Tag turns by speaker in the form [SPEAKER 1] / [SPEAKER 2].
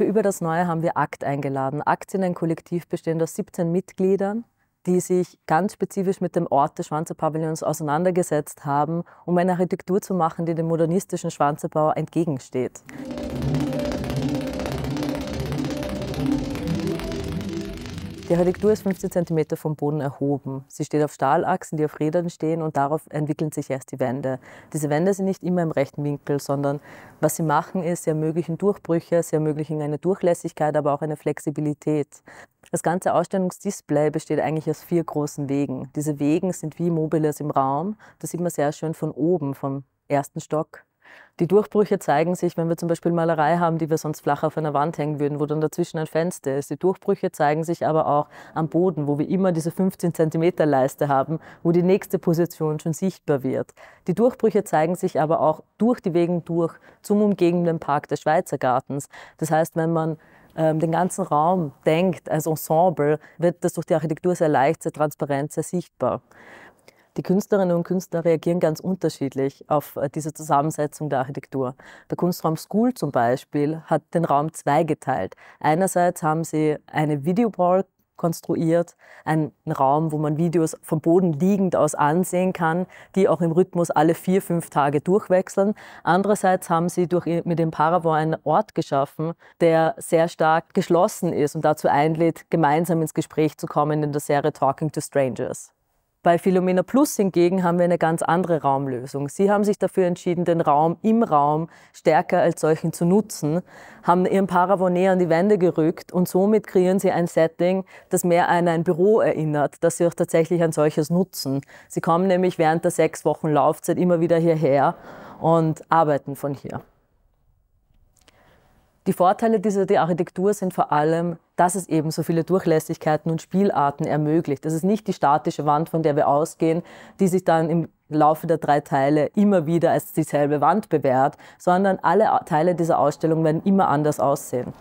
[SPEAKER 1] Für Über das Neue haben wir Akt eingeladen. Akt ist ein Kollektiv bestehend aus 17 Mitgliedern, die sich ganz spezifisch mit dem Ort des Schwanzepavillons auseinandergesetzt haben, um eine Architektur zu machen, die dem modernistischen Schwanzebau entgegensteht. Die Architektur ist 15 cm vom Boden erhoben. Sie steht auf Stahlachsen, die auf Rädern stehen und darauf entwickeln sich erst die Wände. Diese Wände sind nicht immer im rechten Winkel, sondern was sie machen ist, sie ermöglichen Durchbrüche, sie ermöglichen eine Durchlässigkeit, aber auch eine Flexibilität. Das ganze Ausstellungsdisplay besteht eigentlich aus vier großen Wegen. Diese Wegen sind wie Mobiles im Raum. Das sieht man sehr schön von oben, vom ersten Stock die Durchbrüche zeigen sich, wenn wir zum Beispiel Malerei haben, die wir sonst flach auf einer Wand hängen würden, wo dann dazwischen ein Fenster ist. Die Durchbrüche zeigen sich aber auch am Boden, wo wir immer diese 15 cm Leiste haben, wo die nächste Position schon sichtbar wird. Die Durchbrüche zeigen sich aber auch durch die Wegen durch zum umgebenden Park des Schweizer Gartens. Das heißt, wenn man ähm, den ganzen Raum denkt als Ensemble, wird das durch die Architektur sehr leicht, sehr transparent, sehr sichtbar. Die Künstlerinnen und Künstler reagieren ganz unterschiedlich auf äh, diese Zusammensetzung der Architektur. Der Kunstraum School zum Beispiel hat den Raum zweigeteilt. Einerseits haben sie eine Videoball konstruiert, einen Raum, wo man Videos vom Boden liegend aus ansehen kann, die auch im Rhythmus alle vier, fünf Tage durchwechseln. Andererseits haben sie durch, mit dem Paravent einen Ort geschaffen, der sehr stark geschlossen ist und dazu einlädt, gemeinsam ins Gespräch zu kommen in der Serie Talking to Strangers. Bei Philomena Plus hingegen haben wir eine ganz andere Raumlösung. Sie haben sich dafür entschieden, den Raum im Raum stärker als solchen zu nutzen, haben ihren Paravonet an die Wände gerückt und somit kreieren sie ein Setting, das mehr an ein Büro erinnert, dass sie auch tatsächlich ein solches nutzen. Sie kommen nämlich während der sechs Wochen Laufzeit immer wieder hierher und arbeiten von hier. Die Vorteile dieser die Architektur sind vor allem, dass es eben so viele Durchlässigkeiten und Spielarten ermöglicht. Das ist nicht die statische Wand, von der wir ausgehen, die sich dann im Laufe der drei Teile immer wieder als dieselbe Wand bewährt, sondern alle Teile dieser Ausstellung werden immer anders aussehen.